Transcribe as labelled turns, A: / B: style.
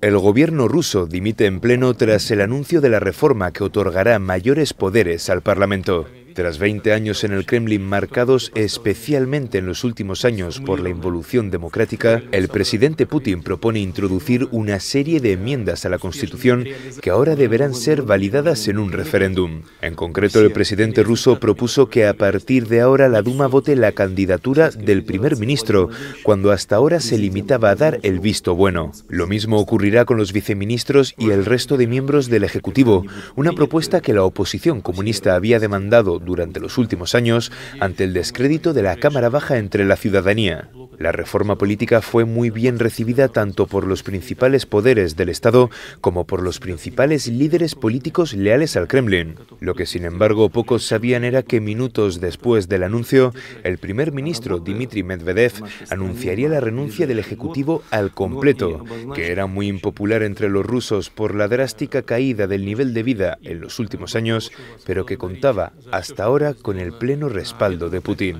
A: El gobierno ruso dimite en pleno tras el anuncio de la reforma que otorgará mayores poderes al Parlamento. Tras 20 años en el Kremlin marcados especialmente en los últimos años por la involución democrática, el presidente Putin propone introducir una serie de enmiendas a la Constitución que ahora deberán ser validadas en un referéndum. En concreto, el presidente ruso propuso que a partir de ahora la Duma vote la candidatura del primer ministro, cuando hasta ahora se limitaba a dar el visto bueno. Lo mismo ocurrirá con los viceministros y el resto de miembros del Ejecutivo, una propuesta que la oposición comunista había demandado durante los últimos años ante el descrédito de la Cámara Baja entre la ciudadanía. La reforma política fue muy bien recibida tanto por los principales poderes del Estado como por los principales líderes políticos leales al Kremlin. Lo que sin embargo pocos sabían era que minutos después del anuncio, el primer ministro Dmitry Medvedev anunciaría la renuncia del Ejecutivo al completo, que era muy impopular entre los rusos por la drástica caída del nivel de vida en los últimos años, pero que contaba hasta ahora con el pleno respaldo de Putin.